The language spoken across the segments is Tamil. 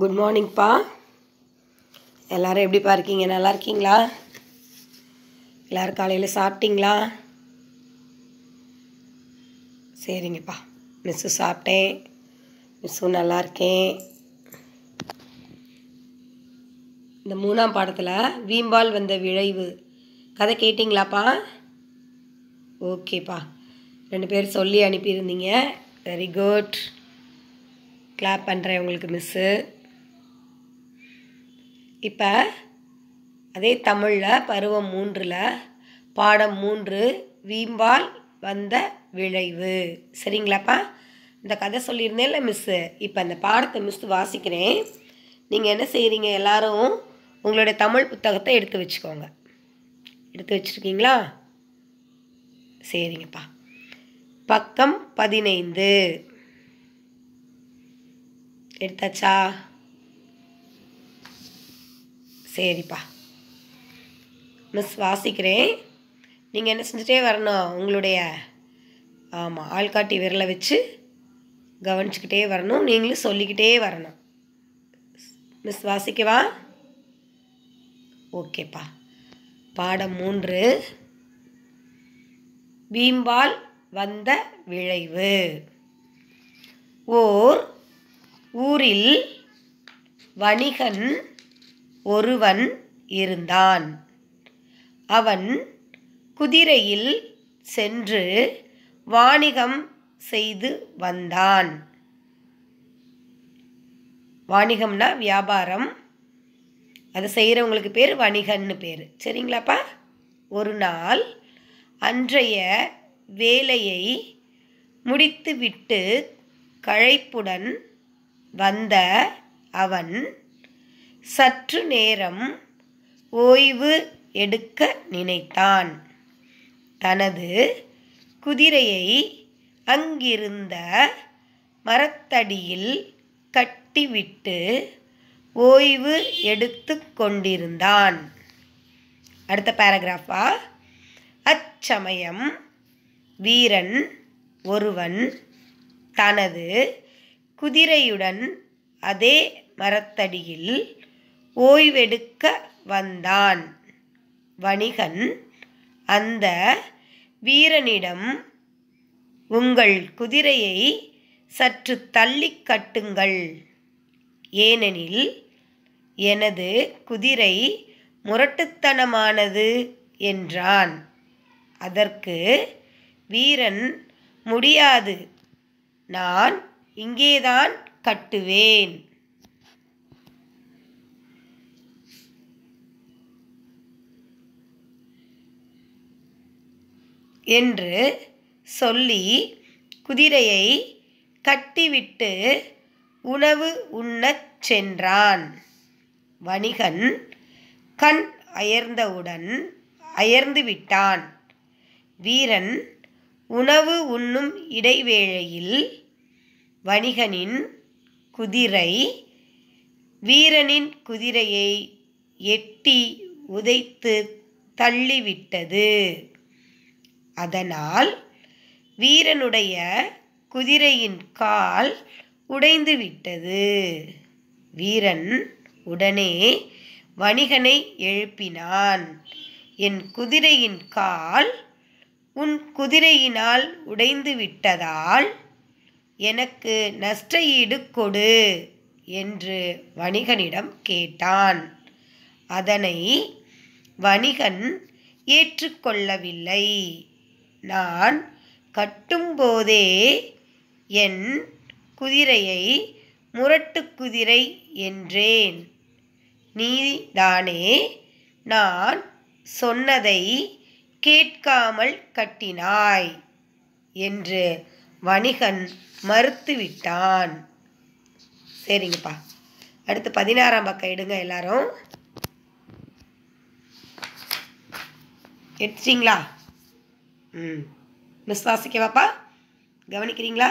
குட் மார்னிங்ப்பா எல்லோரும் எப்படிப்பா இருக்கீங்க நல்லா இருக்கீங்களா எல்லோரும் காலையில் சாப்பிட்டீங்களா சரிங்கப்பா மிஸ்ஸு சாப்பிட்டேன் மிஸ்ஸும் நல்லா இருக்கேன் இந்த மூணாம் பாடத்தில் வீம்பால் வந்த விளைவு கதை கேட்டிங்களாப்பா ஓகேப்பா ரெண்டு பேர் சொல்லி அனுப்பியிருந்தீங்க வெரி குட் கிளாப் பண்ணுறேன் உங்களுக்கு மிஸ்ஸு இப்போ அதே தமிழில் பருவம் மூன்றில் பாடம் மூன்று வீம்பால் வந்த விளைவு சரிங்களாப்பா இந்த கதை சொல்லியிருந்தேன்ல மிஸ்ஸு இப்போ அந்த பாடத்தை மிஸ் வாசிக்கிறேன் நீங்கள் என்ன செய்கிறீங்க எல்லோரும் உங்களுடைய தமிழ் புத்தகத்தை எடுத்து வச்சுக்கோங்க எடுத்து வச்சுருக்கீங்களா சரிங்கப்பா பக்கம் பதினைந்து எடுத்தாச்சா சரிப்பா மிஸ் வாசிக்கிறேன் நீங்கள் என்ன செஞ்சுட்டே வரணும் உங்களுடைய ஆமாம் ஆள்காட்டி விரலை வச்சு கவனிச்சுக்கிட்டே வரணும் நீங்களும் சொல்லிக்கிட்டே வரணும் மிஸ் வாசிக்கவா ஓகேப்பா பாடம் மூன்று பீம்பால் வந்த விளைவு ஓர் ஊரில் வணிகன் ஒருவன் இருந்தான் அவன் குதிரையில் சென்று வாணிகம் செய்து வந்தான் வாணிகம்னா வியாபாரம் அதை செய்கிறவங்களுக்கு பேர் வணிகன்னு பேர் சரிங்களாப்பா ஒரு நாள் அன்றைய வேலையை முடித்துவிட்டு களைப்புடன் வந்த அவன் சற்று நேரம் ஓய்வு எடுக்க நினைத்தான் தனது குதிரையை அங்கிருந்த மரத்தடியில் கட்டிவிட்டு ஓய்வு எடுத்து கொண்டிருந்தான் அடுத்த பேராகிராஃபா அச்சமயம் வீரன் ஒருவன் தனது குதிரையுடன் அதே மரத்தடியில் ஓய்வெடுக்க வந்தான் வணிகன் அந்த வீரனிடம் உங்கள் குதிரையை சற்று தள்ளி கட்டுங்கள் ஏனெனில் எனது குதிரை முரட்டுத்தனமானது என்றான் அதற்கு வீரன் முடியாது நான் இங்கேதான் கட்டுவேன் என்று சொல்லி குதிரையை கட்டிவிட்டு உணவு உண்ணச் சென்றான் வணிகன் கண் அயர்ந்தவுடன் அயர்ந்துவிட்டான் வீரன் உணவு உண்ணும் இடைவேளையில் வணிகனின் குதிரை வீரனின் குதிரையை எட்டி உதைத்து தள்ளிவிட்டது அதனால் வீரனுடைய குதிரையின் கால் உடைந்து விட்டது வீரன் உடனே வணிகனை எழுப்பினான் என் குதிரையின் கால் உன் குதிரையினால் உடைந்து விட்டதால் எனக்கு நஷ்ட ஈடு கொடு என்று வணிகனிடம் கேட்டான் அதனை வணிகன் ஏற்றுக்கொள்ளவில்லை நான் கட்டும்போதே என் குதிரையை முரட்டு குதிரை என்றேன் நீதானே நான் சொன்னதை கேட்காமல் கட்டினாய் என்று வணிகன் மறுத்துவிட்டான் சரிங்கப்பா அடுத்து பதினாறாம் பக்கம் எடுங்க எல்லாரும் எடுத்துட்டீங்களா ம் மிஸ் வாசிக்க வாப்பா கவனிக்கிறீங்களா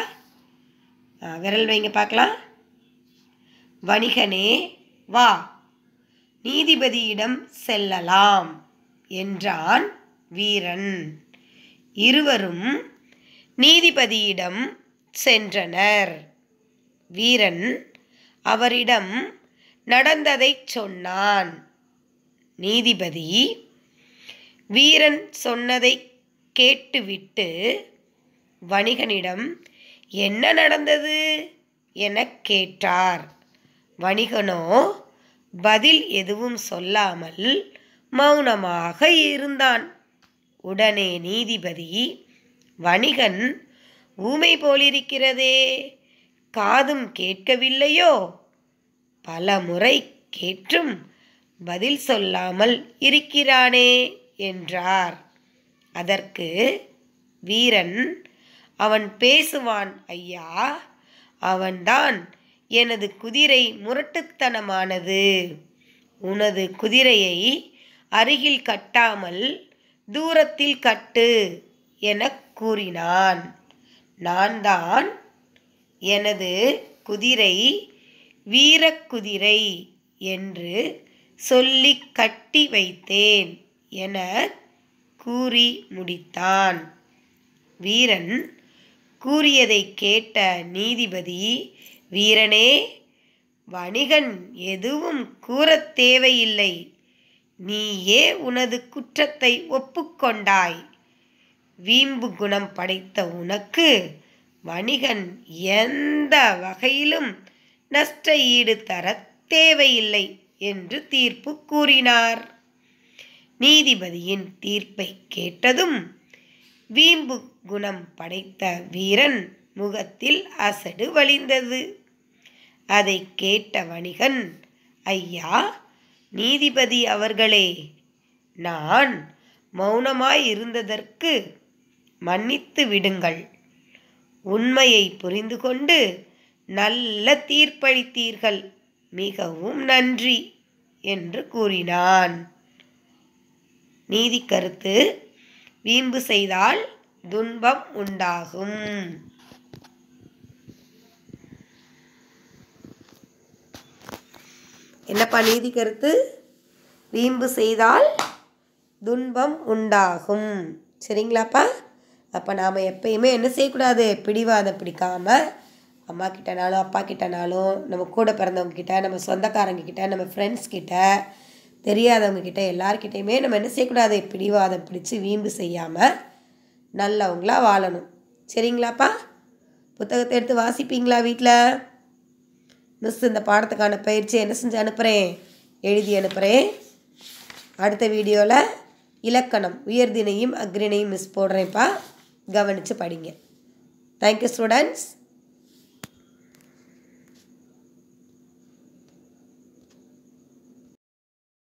விரல் வைங்க பார்க்கலாம் வணிகனே வா நீதிபதியிடம் செல்லலாம் என்றான் வீரன் இருவரும் நீதிபதியிடம் சென்றனர் வீரன் அவரிடம் நடந்ததை சொன்னான் நீதிபதி வீரன் சொன்னதை கேட்டுவிட்டு வணிகனிடம் என்ன நடந்தது எனக் கேட்டார் வணிகனோ பதில் எதுவும் சொல்லாமல் மௌனமாக இருந்தான் உடனே நீதிபதி வணிகன் ஊமை போலிருக்கிறதே காதும் கேட்கவில்லையோ பல முறை கேட்டும் பதில் சொல்லாமல் இருக்கிறானே என்றார் அதற்கு வீரன் அவன் பேசுவான் ஐயா அவன்தான் எனது குதிரை முரட்டுத்தனமானது உனது குதிரையை அருகில் கட்டாமல் தூரத்தில் கட்டு என கூறினான் நான் தான் எனது குதிரை வீரக்குதிரை என்று சொல்லி கட்டி வைத்தேன் என கூறி முடித்தான் வீரன் கூறியதை கேட்ட நீதிபதி வீரனே வணிகன் எதுவும் கூறத் தேவையில்லை நீயே உனது குற்றத்தை ஒப்புக்கொண்டாய் வீம்பு குணம் படைத்த உனக்கு வணிகன் எந்த வகையிலும் நஷ்ட ஈடு தர தேவையில்லை என்று தீர்ப்பு கூறினார் நீதிபதியின் தீர்ப்பை கேட்டதும் வீம்பு குணம் படைத்த வீரன் முகத்தில் அசடு வழிந்தது அதை கேட்ட வணிகன் ஐயா நீதிபதி அவர்களே நான் மௌனமாய் இருந்ததற்கு மன்னித்து விடுங்கள் உண்மையை புரிந்து கொண்டு நல்ல தீர்ப்பளித்தீர்கள் மிகவும் நன்றி என்று கூறினான் நீதி கருத்து வீம்பு செய்தால் துன்பம் உண்டாகும் என்னப்பா நீதி கருத்து வீம்பு செய்தால் துன்பம் உண்டாகும் சரிங்களாப்பா அப்போ நாம் எப்பயுமே என்ன செய்யக்கூடாது பிடிவாதம் பிடிக்காம அம்மா கிட்டனாலும் அப்பா கிட்டனாலும் நம்ம கூட பிறந்தவங்க கிட்ட நம்ம சொந்தக்காரங்க கிட்ட நம்ம ஃப்ரெண்ட்ஸ் கிட்ட தெரியாதவங்கக்கிட்ட எல்லார்கிட்டையுமே நம்ம என்ன செய்யக்கூடாது பிடிவாதம் பிடிச்சி வீம்பு செய்யாமல் நல்லவங்களா வாழணும் சரிங்களாப்பா புத்தகத்தை எடுத்து வாசிப்பீங்களா வீட்டில் மிஸ் இந்த பாடத்துக்கான பயிற்சி என்ன செஞ்சு அனுப்புகிறேன் எழுதி அனுப்புகிறேன் அடுத்த வீடியோவில் இலக்கணம் உயர்தினையும் அக்ரிணையும் மிஸ் போடுறேன்ப்பா கவனித்து படிங்க தேங்க்யூ ஸ்டூடெண்ட்ஸ்